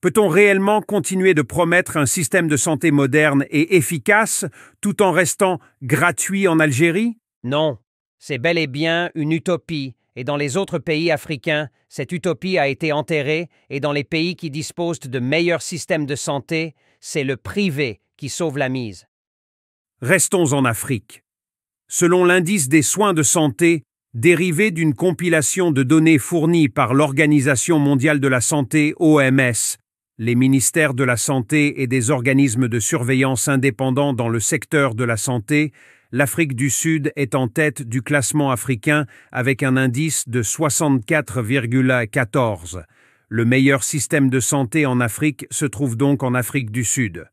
Peut-on réellement continuer de promettre un système de santé moderne et efficace tout en restant gratuit en Algérie Non, c'est bel et bien une utopie, et dans les autres pays africains, cette utopie a été enterrée, et dans les pays qui disposent de meilleurs systèmes de santé, c'est le privé qui sauve la mise. Restons en Afrique. Selon l'indice des soins de santé, dérivé d'une compilation de données fournies par l'Organisation mondiale de la santé OMS, les ministères de la Santé et des organismes de surveillance indépendants dans le secteur de la santé, l'Afrique du Sud est en tête du classement africain avec un indice de 64,14. Le meilleur système de santé en Afrique se trouve donc en Afrique du Sud.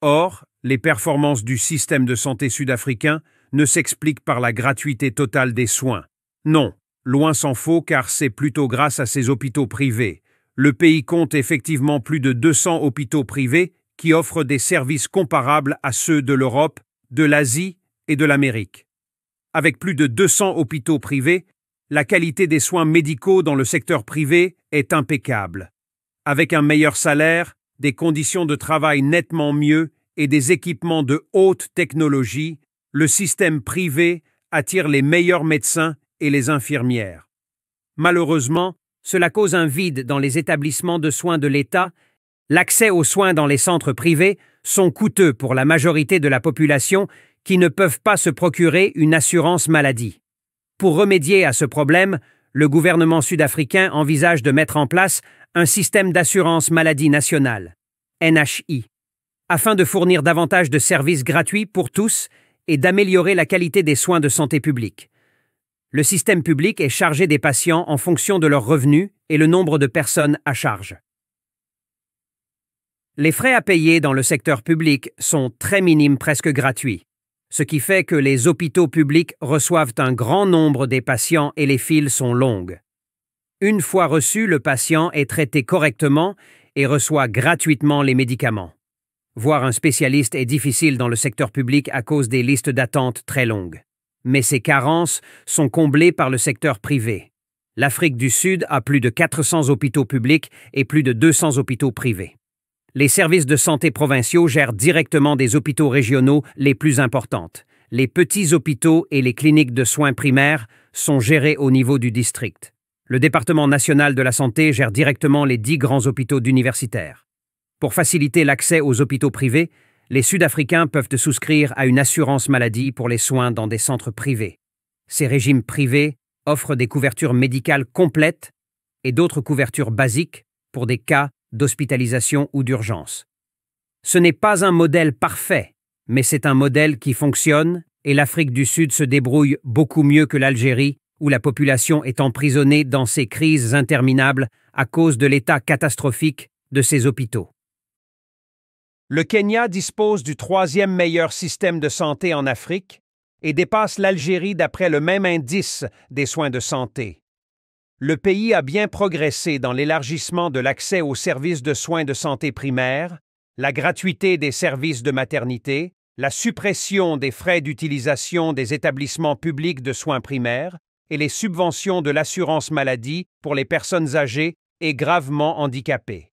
Or, les performances du système de santé sud-africain ne s'expliquent par la gratuité totale des soins. Non, loin s'en faut car c'est plutôt grâce à ces hôpitaux privés le pays compte effectivement plus de 200 hôpitaux privés qui offrent des services comparables à ceux de l'Europe, de l'Asie et de l'Amérique. Avec plus de 200 hôpitaux privés, la qualité des soins médicaux dans le secteur privé est impeccable. Avec un meilleur salaire, des conditions de travail nettement mieux et des équipements de haute technologie, le système privé attire les meilleurs médecins et les infirmières. Malheureusement, cela cause un vide dans les établissements de soins de l'État. L'accès aux soins dans les centres privés sont coûteux pour la majorité de la population qui ne peuvent pas se procurer une assurance maladie. Pour remédier à ce problème, le gouvernement sud-africain envisage de mettre en place un système d'assurance maladie nationale, NHI, afin de fournir davantage de services gratuits pour tous et d'améliorer la qualité des soins de santé publique. Le système public est chargé des patients en fonction de leurs revenus et le nombre de personnes à charge. Les frais à payer dans le secteur public sont très minimes, presque gratuits, ce qui fait que les hôpitaux publics reçoivent un grand nombre des patients et les files sont longues. Une fois reçu, le patient est traité correctement et reçoit gratuitement les médicaments. Voir un spécialiste est difficile dans le secteur public à cause des listes d'attente très longues mais ces carences sont comblées par le secteur privé. L'Afrique du Sud a plus de 400 hôpitaux publics et plus de 200 hôpitaux privés. Les services de santé provinciaux gèrent directement des hôpitaux régionaux les plus importants. Les petits hôpitaux et les cliniques de soins primaires sont gérés au niveau du district. Le département national de la santé gère directement les dix grands hôpitaux d'universitaires. Pour faciliter l'accès aux hôpitaux privés, les Sud-Africains peuvent souscrire à une assurance maladie pour les soins dans des centres privés. Ces régimes privés offrent des couvertures médicales complètes et d'autres couvertures basiques pour des cas d'hospitalisation ou d'urgence. Ce n'est pas un modèle parfait, mais c'est un modèle qui fonctionne et l'Afrique du Sud se débrouille beaucoup mieux que l'Algérie, où la population est emprisonnée dans ces crises interminables à cause de l'état catastrophique de ses hôpitaux. Le Kenya dispose du troisième meilleur système de santé en Afrique et dépasse l'Algérie d'après le même indice des soins de santé. Le pays a bien progressé dans l'élargissement de l'accès aux services de soins de santé primaires, la gratuité des services de maternité, la suppression des frais d'utilisation des établissements publics de soins primaires et les subventions de l'assurance maladie pour les personnes âgées et gravement handicapées.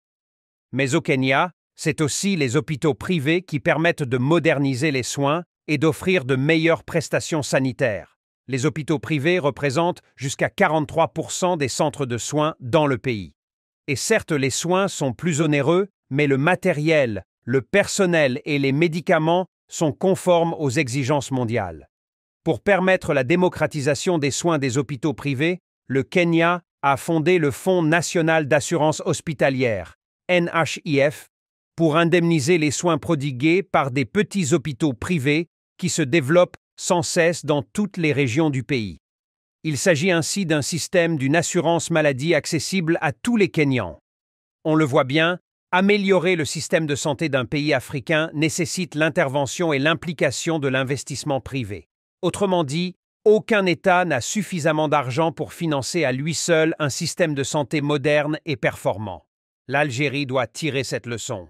Mais au Kenya, c'est aussi les hôpitaux privés qui permettent de moderniser les soins et d'offrir de meilleures prestations sanitaires. Les hôpitaux privés représentent jusqu'à 43% des centres de soins dans le pays. Et certes, les soins sont plus onéreux, mais le matériel, le personnel et les médicaments sont conformes aux exigences mondiales. Pour permettre la démocratisation des soins des hôpitaux privés, le Kenya a fondé le Fonds national d'assurance hospitalière, NHIF, pour indemniser les soins prodigués par des petits hôpitaux privés qui se développent sans cesse dans toutes les régions du pays. Il s'agit ainsi d'un système d'une assurance maladie accessible à tous les Kenyans. On le voit bien, améliorer le système de santé d'un pays africain nécessite l'intervention et l'implication de l'investissement privé. Autrement dit, aucun État n'a suffisamment d'argent pour financer à lui seul un système de santé moderne et performant. L'Algérie doit tirer cette leçon.